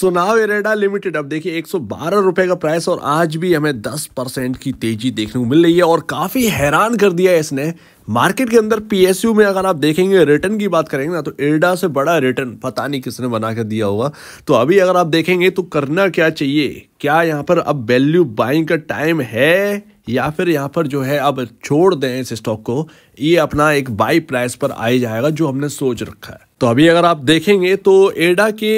सोनाव एरेडा limited अब देखिए एक रुपए का प्राइस और आज भी हमें 10 परसेंट की तेजी देखने को मिल रही है और काफ़ी हैरान कर दिया है इसने मार्केट के अंदर पीएसयू में अगर आप देखेंगे रिटर्न की बात करेंगे ना तो एरडा से बड़ा रिटर्न पता नहीं किसने बना कर दिया होगा तो अभी अगर आप देखेंगे तो करना क्या चाहिए क्या यहाँ पर अब वैल्यू बाइंग का टाइम है या फिर यहाँ पर जो है अब छोड़ दें इस स्टॉक को ये अपना एक बाई प्राइस पर आ जाएगा जो हमने सोच रखा है तो अभी अगर आप देखेंगे तो एडा के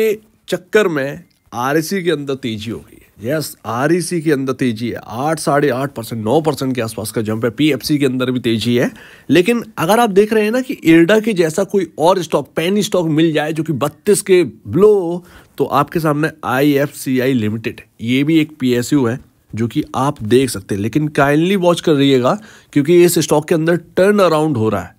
चक्कर में आर e के अंदर तेजी हो गई है यस आर e के अंदर तेजी है आठ साढ़े आठ परसेंट नौ परसेंट के आसपास का जंप है पीएफसी के अंदर भी तेजी है लेकिन अगर आप देख रहे हैं ना कि इर्डा के जैसा कोई और स्टॉक पेन स्टॉक मिल जाए जो कि बत्तीस के ब्लो तो आपके सामने आई लिमिटेड ये भी एक पी है जो कि आप देख सकते हैं लेकिन काइंडली वॉच कर रहिएगा क्योंकि इस स्टॉक के अंदर टर्न अराउंड हो रहा है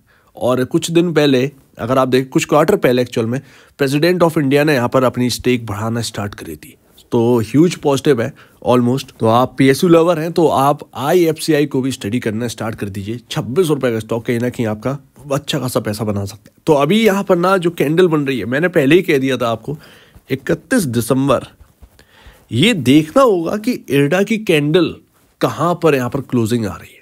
और कुछ दिन पहले अगर आप देखें कुछ क्वार्टर पहले एक्चुअल में प्रेसिडेंट ऑफ इंडिया ने यहाँ पर अपनी स्टेक बढ़ाना स्टार्ट करी थी तो ह्यूज पॉजिटिव है ऑलमोस्ट तो आप पी एस लवर हैं तो आप आई को भी स्टडी करना स्टार्ट कर दीजिए छब्बीस रुपये का स्टॉक कहीं ना कहीं आपका अच्छा खासा पैसा बना सकते हैं तो अभी यहाँ पर ना जो कैंडल बन रही है मैंने पहले ही कह दिया था आपको इकतीस दिसंबर ये देखना होगा कि इर्डा की कैंडल कहाँ पर यहाँ पर क्लोजिंग आ रही है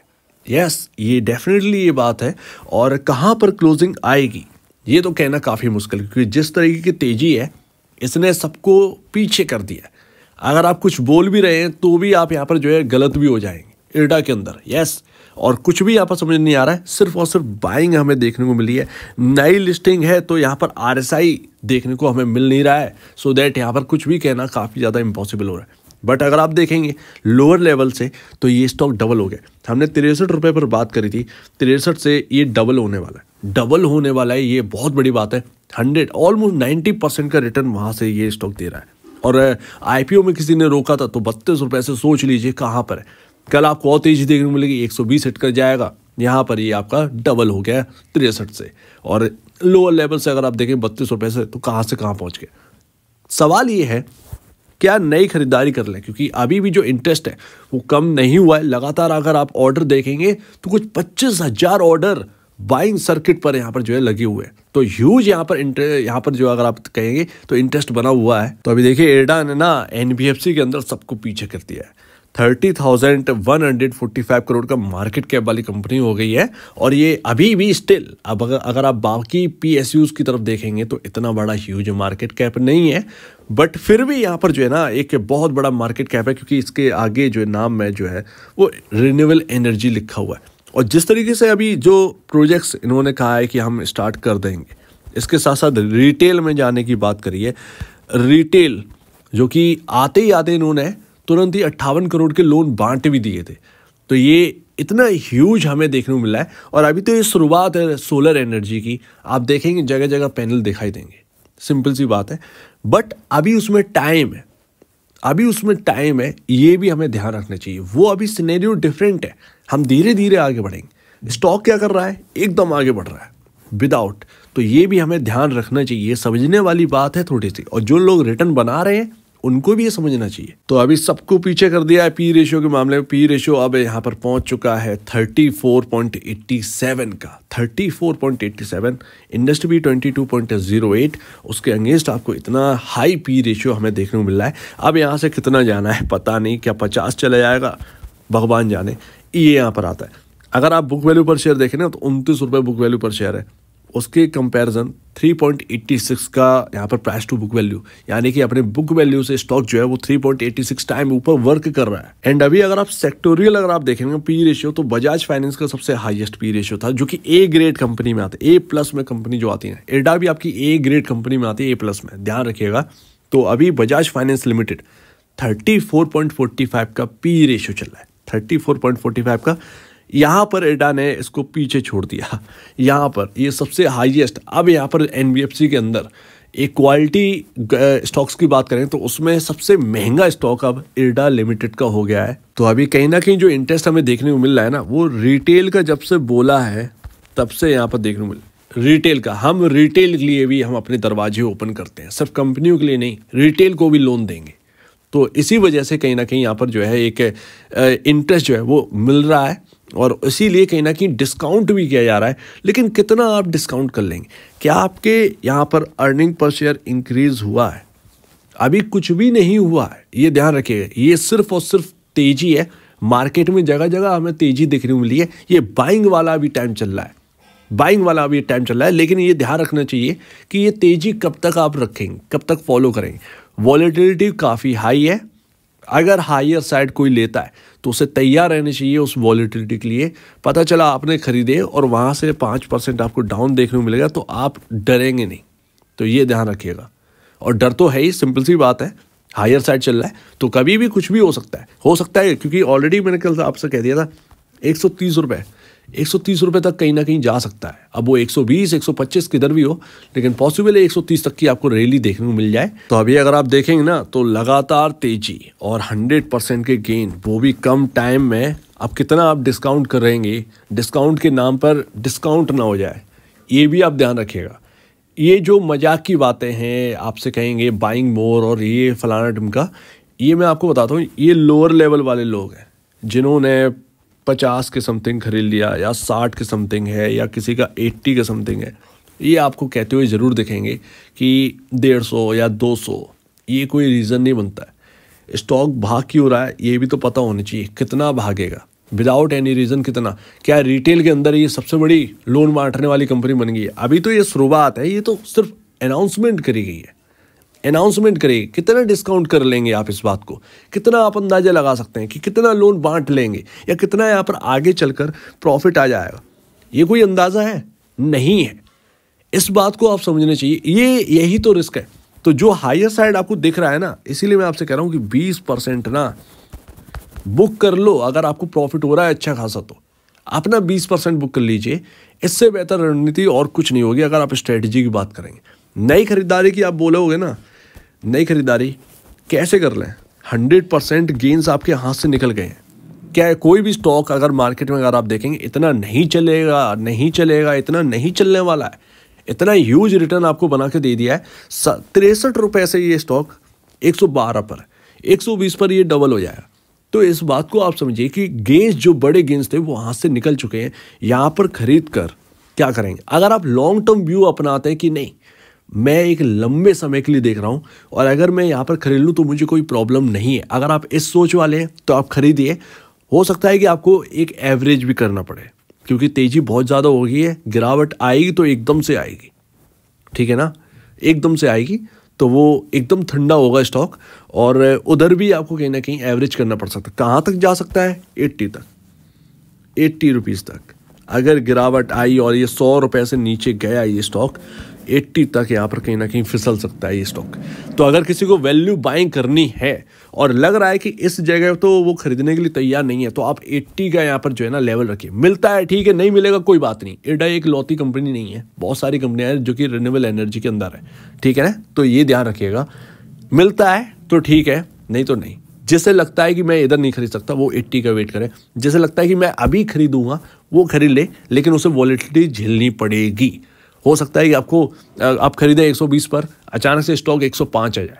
यस yes, ये डेफिनेटली ये बात है और कहाँ पर क्लोजिंग आएगी ये तो कहना काफ़ी मुश्किल क्योंकि जिस तरीके की तेज़ी है इसने सबको पीछे कर दिया अगर आप कुछ बोल भी रहे हैं तो भी आप यहाँ पर जो है गलत भी हो जाएंगे इरडा के अंदर यस और कुछ भी यहाँ पर समझ नहीं आ रहा है सिर्फ और सिर्फ बाइंग हमें देखने को मिली है नई लिस्टिंग है तो यहाँ पर आर देखने को हमें मिल नहीं रहा है सो दैट यहाँ पर कुछ भी कहना काफ़ी ज़्यादा इम्पॉसिबल हो रहा है बट अगर आप देखेंगे लोअर लेवल से तो ये स्टॉक डबल हो गया हमने तिरसठ रुपये पर बात करी थी तिरसठ से ये डबल होने वाला है डबल होने वाला है ये बहुत बड़ी बात है हंड्रेड ऑलमोस्ट नाइन्टी परसेंट का रिटर्न वहाँ से ये स्टॉक दे रहा है और आईपीओ uh, में किसी ने रोका था तो बत्तीस रुपये से सोच लीजिए कहाँ पर है कल आपको और तेजी देखने को मिलेगी एक सौ बीस हट कर जाएगा यहाँ पर ये आपका डबल हो गया तिरसठ से और लोअर लेवल से अगर आप देखें बत्तीस रुपये से तो कहाँ से कहाँ पहुँच गए सवाल ये है क्या नई खरीदारी कर लें क्योंकि अभी भी जो इंटरेस्ट है वो कम नहीं हुआ है लगातार अगर आप ऑर्डर देखेंगे तो कुछ पच्चीस हज़ार ऑर्डर बाइंग सर्किट पर यहाँ पर जो है लगे हुए हैं तो ह्यूज यहाँ पर यहाँ पर जो अगर आप कहेंगे तो इंटरेस्ट बना हुआ है तो अभी देखिए एडा ने ना एन के अंदर सबको पीछे कर दिया है thirty thousand one hundred forty five crore का मार्केट कैप वाली कंपनी हो गई है और ये अभी भी स्टिल अब अगर अगर आप बाकी पी एस यूज़ की तरफ देखेंगे तो इतना बड़ा ह्यूज मार्केट कैप नहीं है बट फिर भी यहाँ पर जो है ना एक बहुत बड़ा मार्केट कैप है क्योंकि इसके आगे जो है नाम में जो है वो रिन्यूबल एनर्जी लिखा हुआ है और जिस तरीके से अभी जो प्रोजेक्ट्स इन्होंने कहा है कि हम स्टार्ट कर देंगे इसके साथ साथ रिटेल में जाने की बात करिए रिटेल जो कि आते ही आते इन्होंने तुरंत ही अट्ठावन करोड़ के लोन बांट भी दिए थे तो ये इतना ह्यूज हमें देखने को मिला है और अभी तो ये शुरुआत है सोलर एनर्जी की आप देखेंगे जगह जगह पैनल दिखाई देंगे सिंपल सी बात है बट अभी उसमें टाइम है अभी उसमें टाइम है ये भी हमें ध्यान रखना चाहिए वो अभी सिनेरियो डिफरेंट है हम धीरे धीरे आगे बढ़ेंगे स्टॉक क्या कर रहा है एकदम आगे बढ़ रहा है विदाउट तो ये भी हमें ध्यान रखना चाहिए समझने वाली बात है थोड़ी सी और जो लोग रिटर्न बना रहे हैं उनको भी ये समझना चाहिए तो अभी सबको पीछे कर दिया है पी रेशियो के मामले में पी रेशियो अब यहाँ पर पहुंच चुका है 34.87 का 34.87 इंडस्ट्री भी 22.08 उसके अंगेंस्ट आपको इतना हाई पी रेशियो हमें देखने को मिल रहा है अब यहाँ से कितना जाना है पता नहीं क्या पचास चला जाएगा भगवान जाने ये यहाँ पर आता है अगर आप बुक वैल्यू पर शेयर देखें ना तो उनतीस रुपये बुक वैल्यू पर शेयर है उसके कंपैरिजन 3.86 का यहाँ पर प्राइस टू बुक वैल्यू यानी कि अपने बुक वैल्यू से स्टॉक जो है वो 3.86 टाइम ऊपर वर्क कर रहा है एंड अभी अगर आप सेक्टोरियल अगर आप देखेंगे पी रेशियो तो बजाज फाइनेंस का सबसे हाईएस्ट पी रेशियो था जो कि ए ग्रेड कंपनी में आता है ए प्लस में कंपनी जो आती है एडा भी आपकी ए ग्रेड कंपनी में आती है ए प्लस में ध्यान रखिएगा तो अभी बजाज फाइनेंस लिमिटेड थर्टी का पी रेशियो चल रहा है thirty four point forty five का यहाँ पर एडा ने इसको पीछे छोड़ दिया यहाँ पर ये सबसे हाईएस्ट अब यहाँ पर एन के अंदर एक क्वालिटी स्टॉक्स की बात करें तो उसमें सबसे महंगा स्टॉक अब इरडा लिमिटेड का हो गया है तो अभी कहीं ना कहीं जो इंटरेस्ट हमें देखने को मिल रहा है ना वो रिटेल का जब से बोला है तब से यहाँ पर देखने को मिल रिटेल का हम रिटेल के लिए भी हम अपने दरवाजे ओपन करते हैं सिर्फ कंपनियों के लिए नहीं रिटेल को भी लोन देंगे तो इसी वजह से कहीं ना कहीं यहाँ पर जो है एक इंटरेस्ट जो है वो मिल रहा है और इसीलिए कहीं ना कहीं डिस्काउंट भी किया जा रहा है लेकिन कितना आप डिस्काउंट कर लेंगे क्या आपके यहाँ पर अर्निंग पर शेयर इंक्रीज़ हुआ है अभी कुछ भी नहीं हुआ है ये ध्यान रखिएगा ये सिर्फ और सिर्फ तेज़ी है मार्केट में जगह जगह हमें तेज़ी देखने को मिली है ये बाइंग वाला अभी टाइम चल रहा है बाइंग वाला अभी टाइम चल रहा है लेकिन ये ध्यान रखना चाहिए कि ये तेज़ी कब तक आप रखेंगे कब तक फॉलो करेंगे वॉलीटिलिटी काफ़ी हाई है अगर हायर साइड कोई लेता है तो उसे तैयार रहना चाहिए उस वॉलीटिलिटी के लिए पता चला आपने खरीदे और वहाँ से पाँच परसेंट आपको डाउन देखने को मिलेगा तो आप डरेंगे नहीं तो ये ध्यान रखिएगा और डर तो है ही सिंपल सी बात है हायर साइड चल रहा है तो कभी भी कुछ भी हो सकता है हो सकता है क्योंकि ऑलरेडी मैंने कल आपसे कह दिया था एक सौ तीस रुपये एक सौ तीस रुपये तक कहीं ना कहीं जा सकता है अब वो एक सौ बीस एक सौ पच्चीस किधर भी हो लेकिन पॉसिबल है एक सौ तीस तक की आपको रैली देखने को मिल जाए तो अभी अगर आप देखेंगे ना तो लगातार तेजी और हंड्रेड परसेंट के गेन वो भी कम टाइम में अब कितना आप डिस्काउंट कर रहेंगे डिस्काउंट के नाम पर डिस्काउंट ना हो जाए ये भी आप ध्यान रखिएगा ये जो मजाक की बातें हैं आपसे कहेंगे बाइंग मोर और ये फलाना टिम का ये मैं आपको बताता हूँ ये लोअर लेवल वाले लोग हैं जिन्होंने पचास के समथिंग खरीद लिया या साठ के समथिंग है या किसी का एट्टी के समथिंग है ये आपको कहते हुए ज़रूर देखेंगे कि डेढ़ सौ या दो सौ ये कोई रीज़न नहीं बनता है स्टॉक भाग क्यों रहा है ये भी तो पता होना चाहिए कितना भागेगा विदाउट एनी रीज़न कितना क्या रिटेल के अंदर ये सबसे बड़ी लोन बांटने वाली कंपनी बन गई है अभी तो ये शुरुआत है ये तो सिर्फ अनाउंसमेंट करी गई है अनाउंसमेंट करेगी कितना डिस्काउंट कर लेंगे आप इस बात को कितना आप अंदाज़ा लगा सकते हैं कि कितना लोन बांट लेंगे या कितना यहाँ पर आगे चलकर प्रॉफिट आ जाएगा ये कोई अंदाज़ा है नहीं है इस बात को आप समझने चाहिए ये यही तो रिस्क है तो जो हायर साइड आपको दिख रहा है ना इसीलिए मैं आपसे कह रहा हूँ कि बीस परसेंट ना बुक कर लो अगर आपको प्रॉफिट हो रहा है अच्छा खासा तो अपना बीस परसेंट बुक कर लीजिए इससे बेहतर रणनीति और कुछ नहीं होगी अगर आप स्ट्रेटजी की बात करेंगे नई खरीदारी की आप बोलोगे ना नई खरीदारी कैसे कर लें हंड्रेड परसेंट गेंस आपके हाथ से निकल गए हैं क्या कोई भी स्टॉक अगर मार्केट में अगर आप देखेंगे इतना नहीं चलेगा नहीं चलेगा इतना नहीं चलने वाला है इतना ह्यूज रिटर्न आपको बना के दे दिया है तिरसठ रुपये से ये स्टॉक 112 पर 120 पर ये डबल हो जाएगा तो इस बात को आप समझिए कि गेंस जो बड़े गेंस थे वो हाथ से निकल चुके हैं यहाँ पर खरीद कर क्या करेंगे अगर आप लॉन्ग टर्म व्यू अपनाते हैं कि नहीं मैं एक लंबे समय के लिए देख रहा हूँ और अगर मैं यहाँ पर खरीद लूँ तो मुझे कोई प्रॉब्लम नहीं है अगर आप इस सोच वाले हैं तो आप खरीदिए हो सकता है कि आपको एक एवरेज भी करना पड़े क्योंकि तेज़ी बहुत ज़्यादा हो गई है गिरावट आएगी तो एकदम से आएगी ठीक है ना एकदम से आएगी तो वो एकदम ठंडा होगा स्टॉक और उधर भी आपको कहीं ना कहीं एवरेज करना पड़ सकता है कहाँ तक जा सकता है एट्टी तक एट्टी रुपीज़ तक अगर गिरावट आई और ये सौ रुपये से नीचे गया ये स्टॉक 80 तक यहाँ पर कहीं ना कहीं फिसल सकता है ये स्टॉक तो अगर किसी को वैल्यू बाइंग करनी है और लग रहा है कि इस जगह तो वो खरीदने के लिए तैयार नहीं है तो आप 80 का यहाँ पर जो है ना लेवल रखिए मिलता है ठीक है नहीं मिलेगा कोई बात नहीं एडा एक लौती कंपनी नहीं है बहुत सारी कंपनियां हैं जो कि रिन्यूबल एनर्जी के अंदर है ठीक है ना तो ये ध्यान रखिएगा मिलता है तो ठीक है नहीं तो नहीं जिसे लगता है कि मैं इधर नहीं खरीद सकता वो एट्टी का वेट करें जिसे लगता है कि मैं अभी खरीदूंगा वो खरीद ले, लेकिन उसे वॉलेटिलिटी झेलनी पड़ेगी हो सकता है कि आपको आप खरीदें एक पर अचानक से स्टॉक एक आ जाए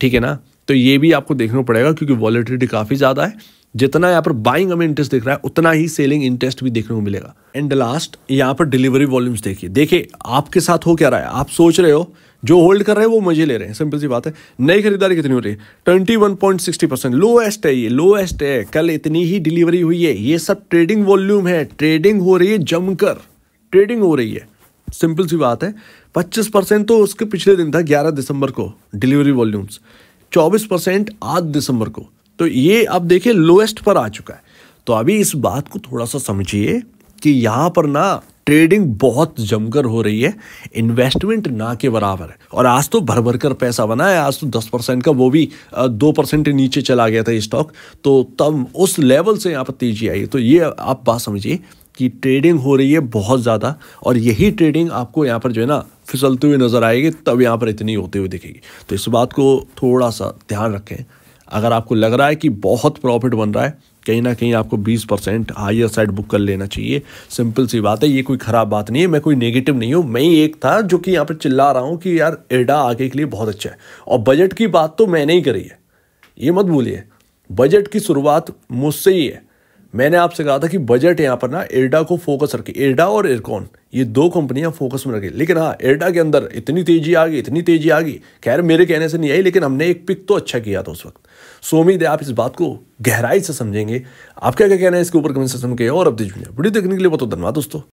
ठीक है ना तो ये भी आपको देखना पड़ेगा क्योंकि वॉलेटिलिटी काफ़ी ज़्यादा है जितना यहाँ पर बाइंग हमें इंटरेस्ट दिख रहा है उतना ही सेलिंग इंटरेस्ट भी देखने को मिलेगा एंड लास्ट यहाँ पर डिलीवरी वॉल्यूम्स देखिए देखिए आपके साथ हो क्या रहा है आप सोच रहे हो जो होल्ड कर रहे हैं वो मजे ले रहे हैं सिंपल सी बात है नई खरीदारी कितनी हो रही है twenty one point sixty percent lowest है ये लोएस्ट है कल इतनी ही डिलीवरी हुई है ये सब ट्रेडिंग वॉल्यूम है ट्रेडिंग हो रही है जमकर ट्रेडिंग हो रही है सिंपल सी बात है पच्चीस परसेंट तो उसके पिछले दिन था ग्यारह दिसंबर को डिलीवरी वॉल्यूम्स चौबीस परसेंट आठ दिसंबर को तो ये अब देखिए लोएस्ट पर आ चुका है तो अभी इस बात को थोड़ा सा समझिए कि यहाँ पर ना ट्रेडिंग बहुत जमकर हो रही है इन्वेस्टमेंट ना के बराबर है और आज तो भर भर कर पैसा बना है आज तो दस परसेंट का वो भी दो परसेंट नीचे चला गया था स्टॉक तो तब उस लेवल से यहाँ पर तेजी आई तो ये आप बात समझिए कि ट्रेडिंग हो रही है बहुत ज़्यादा और यही ट्रेडिंग आपको यहाँ पर जो है ना फिसलते हुए नज़र आएगी तब यहाँ पर इतनी होते हुए दिखेगी तो इस बात को थोड़ा सा ध्यान रखें अगर आपको लग रहा है कि बहुत प्रॉफिट बन रहा है कहीं ना कहीं आपको 20 परसेंट हाइयर साइड बुक कर लेना चाहिए सिंपल सी बात है ये कोई ख़राब बात नहीं है मैं कोई नेगेटिव नहीं हूँ मैं ही एक था जो कि यहाँ पर चिल्ला रहा हूँ कि यार एडा आगे के लिए बहुत अच्छा है और बजट की बात तो मैंने ही करी है ये मत भूलिए बजट की शुरुआत मुझसे ही है मैंने आपसे कहा था कि बजट यहाँ पर ना एरडा को फोकस रखे एरडा और एयरकॉन ये दो कंपनियां फोकस में रखी लेकिन हाँ एरडा के अंदर इतनी तेजी आ गई इतनी तेजी आ गई खैर मेरे कहने से नहीं आई लेकिन हमने एक पिक तो अच्छा किया था उस वक्त सो उम्मीद है आप इस बात को गहराई से समझेंगे आप क्या क्या कहना है इसके ऊपर कमेंट सेक्शन के और अब दीजिए वीडियो देखने के लिए बहुत धन्यवाद दोस्तों